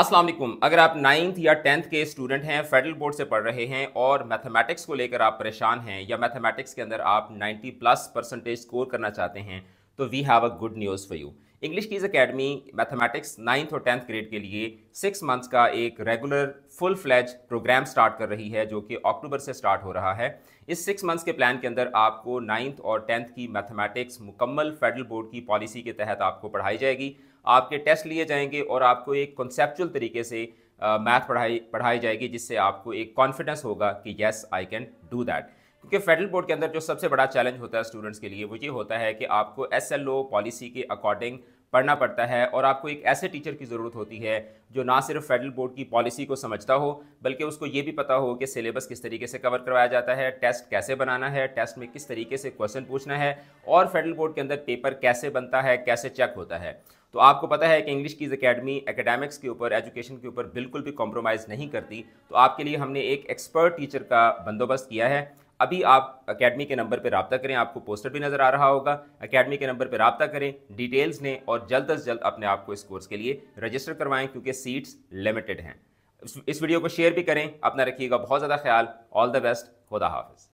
असलम अगर आप नाइन्थ या टेंथ के स्टूडेंट हैं फेडरल बोर्ड से पढ़ रहे हैं और मैथमेटिक्स को लेकर आप परेशान हैं या मैथमेटिक्स के अंदर आप 90 प्लस परसेंटेज स्कोर करना चाहते हैं तो we have a good news for you English keys academy mathematics ninth और टेंथ ग्रेड के लिए सिक्स मंथ्स का एक regular full fledged program start कर रही है जो कि अक्टूबर से स्टार्ट हो रहा है इस सिक्स मंथ्स के प्लान के अंदर आपको नाइन्थ और टेंथ की मैथमेटिक्स मुकम्मल फेडरल बोर्ड की पॉलिसी के तहत आपको पढ़ाई जाएगी आपके टेस्ट लिए जाएंगे और आपको एक कॉन्सेप्चुअल तरीके से मैथ uh, पढ़ाई पढ़ाई जाएगी जिससे आपको एक कॉन्फिडेंस होगा कि yes I can do that क्योंकि फेडरल बोर्ड के अंदर जो सबसे बड़ा चैलेंज होता है स्टूडेंट्स के लिए वो ये होता है कि आपको एस पॉलिसी के अकॉर्डिंग पढ़ना पड़ता है और आपको एक ऐसे टीचर की ज़रूरत होती है जो ना सिर्फ फेडरल बोर्ड की पॉलिसी को समझता हो बल्कि उसको ये भी पता हो कि सिलेबस किस तरीके से कवर करवाया जाता है टेस्ट कैसे बनाना है टेस्ट में किस तरीके से क्वेश्चन पूछना है और फेडरल बोर्ड के अंदर पेपर कैसे बनता है कैसे चेक होता है तो आपको पता है कि इंग्लिश की अकेडमी एकेडमिक्स के ऊपर एजुकेशन के ऊपर बिल्कुल भी कॉम्प्रोमाइज़ नहीं करती तो आपके लिए हमने एक एक्सपर्ट टीचर का बंदोबस्त किया है अभी आप अकेडमी के नंबर पर रबता करें आपको पोस्टर भी नज़र आ रहा होगा अकेडमी के नंबर पर रबता करें डिटेल्स लें और जल्द अज जल्द अपने आप को इस कोर्स के लिए रजिस्टर करवाएं क्योंकि सीट्स लिमिटेड हैं इस वीडियो को शेयर भी करें अपना रखिएगा बहुत ज़्यादा ख्याल ऑल द बेस्ट खुदा हाफिज़